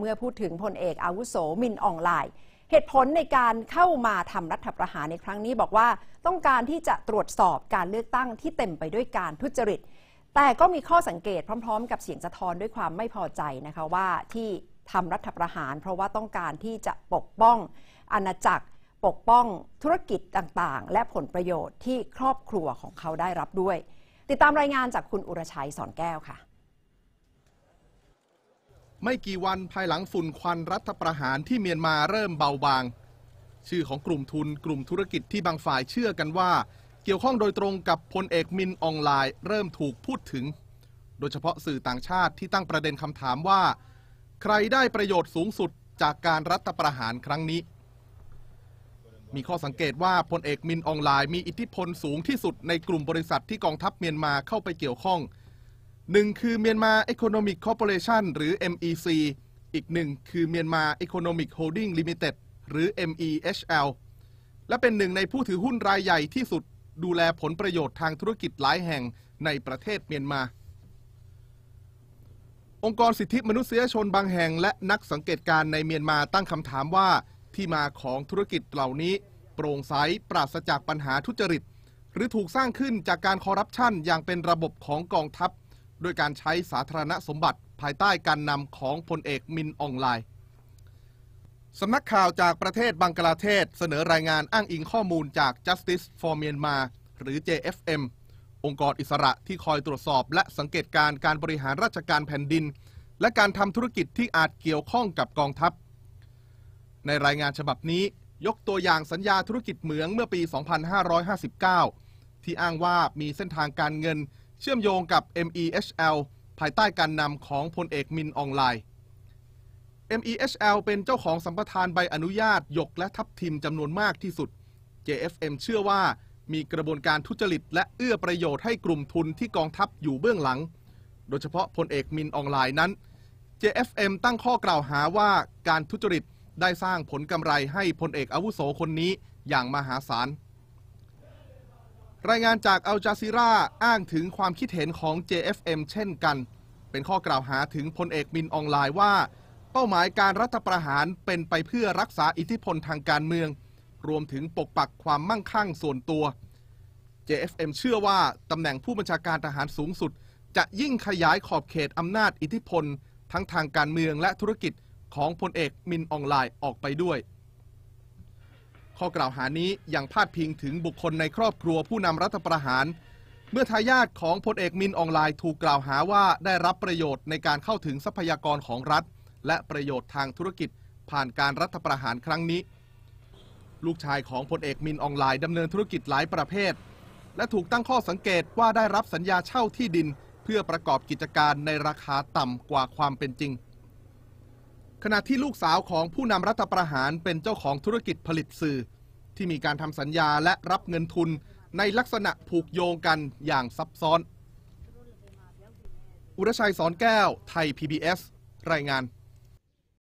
เมื่อพูดถึงพลเอกอาวุโสมินอ่องไลายเหตุผลในการเข้ามาทำรัฐประหารในครั้งนี้บอกว่าต้องการที่จะตรวจสอบการเลือกตั้งที่เต็มไปด้วยการทุจริตแต่ก็มีข้อสังเกตพร้อม ๆ กับเสียงสะท้อนด้วยความไม่พอใจนะคะว่าที่ทำรัฐประหาร เพราะว่าต้องการที่จะปกป้อง อาณาจักรปกป้องธุรกิจต่างๆ และผลประโยชน์ที่ครอบครัวของเขาได้รับด้วย ติดตามรายงานจากคุณอุรชัยสอนแก้วค่ะไม่กี่วันภายหลังฝุ่นควันรัฐประหารที่เมียนมาเริ่มเบาบาง ชื่อของกลุ่มทุนกลุ่มธุรกิจที่บางฝ่ายเชื่อกันว่า เกี่ยวข้องโดยตรงกับพลเอกมินอองไลน์ เริ่มถูกพูดถึง โดยเฉพาะสื่อต่างชาติที่ตั้งประเด็นคำถามว่า ใครได้ประโยชน์สูงสุดจากการรัฐประหารครั้งนี้ มีข้อสังเกตว่าพลเอกมินอองไลน์มีอิทธิพลสูงที่สุดในกลุ่มบริษัทที่กองทัพเมียนมาเข้าไปเกี่ยวข้องหนึ่งคือเมียนมา e ค o n o มิกคอร์ปอเรชันหรือ MEC อีกหนึ่งคือเมียนมาอโคนอมิกโฮลดิ้งลิมิเต็ดหรือ MEHL และเป็นหนึ่งในผู้ถือหุ้นรายใหญ่ที่สุดดูแลผลประโยชน์ทางธุรกิจหลายแห่งในประเทศเมียนมา องค์กรสิทธิมนุษยชนบางแห่งและนักสังเกตการในเมียนมาตั้งคำถามว่าที่มาของธุรกิจเหล่านี้โปร่งใสปราศจากปัญหาทุจริตหรือถูกสร้างขึ้นจากการคอร์รัปชันอย่างเป็นระบบของกองทัพด้วยการใช้สาธารณสมบัติภายใต้การนำของพลเอกมิน อองไลสำนักข่าวจากประเทศบังกลาเทศเสนอรายงานอ้างอิงข้อมูลจาก Justice for Myanmar หรือ JFM องค์กรอิสระที่คอยตรวจสอบและสังเกตการการบริหารราชการแผ่นดิน และการทำธุรกิจที่อาจเกี่ยวข้องกับกองทัพ ในรายงานฉบับนี้ยกตัวอย่างสัญญาธุรกิจเหมืองเมื่อปี 2559 ที่อ้างว่ามีเส้นทางการเงินเชื่อมโยงกับ MEHL ภายใต้การนำของพลเอกมินอองไลน์ MEHL เป็นเจ้าของสัมปทานใบอนุญาต ยกและทับทิมจำนวนมากที่สุด JFM เชื่อว่ามีกระบวนการทุจริต และเอื้อประโยชน์ให้กลุ่มทุนที่กองทัพอยู่เบื้องหลัง โดยเฉพาะพลเอกมินอองไลน์นั้น JFM ตั้งข้อกล่าวหาว่าการทุจริต ได้สร้างผลกำไรให้พลเอกอาวุโสคนนี้อย่างมหาศาลรายงานจากอัลจาซีราอ้างถึงความคิดเห็นของ JFM เช่นกัน เป็นข้อกล่าวหาถึงพลเอกมินอองไลน์ว่า เป้าหมายการรัฐประหารเป็นไปเพื่อรักษาอิทธิพลทางการเมือง รวมถึงปกปักความมั่งคั่งส่วนตัว JFM เชื่อว่าตำแหน่งผู้บัญชาการทหารสูงสุด จะยิ่งขยายขอบเขตอำนาจอิทธิพล ทั้งทางการเมืองและธุรกิจของพลเอกมินอองไลน์ออกไปด้วยข้อกล่าวหานี้ยังพาดพิงถึงบุคคลในครอบครัวผู้นำรัฐประหาร เมื่อทายาทของพลเอกมินอองไลน์ ถูกกล่าวหาว่าได้รับประโยชน์ในการเข้าถึงทรัพยากรของรัฐ และประโยชน์ทางธุรกิจผ่านการรัฐประหารครั้งนี้ ลูกชายของพลเอกมินอองไลน์ดำเนินธุรกิจหลายประเภท และถูกตั้งข้อสังเกตว่าได้รับสัญญาเช่าที่ดินเพื่อประกอบกิจการในราคาต่ำกว่าความเป็นจริงขณะที่ลูกสาวของผู้นำรัฐประหารเป็นเจ้าของธุรกิจผลิตสื่อ ที่มีการทำสัญญาและรับเงินทุนในลักษณะผูกโยงกันอย่างซับซ้อน อุรชัยสอนแก้วไทย PBS รายงาน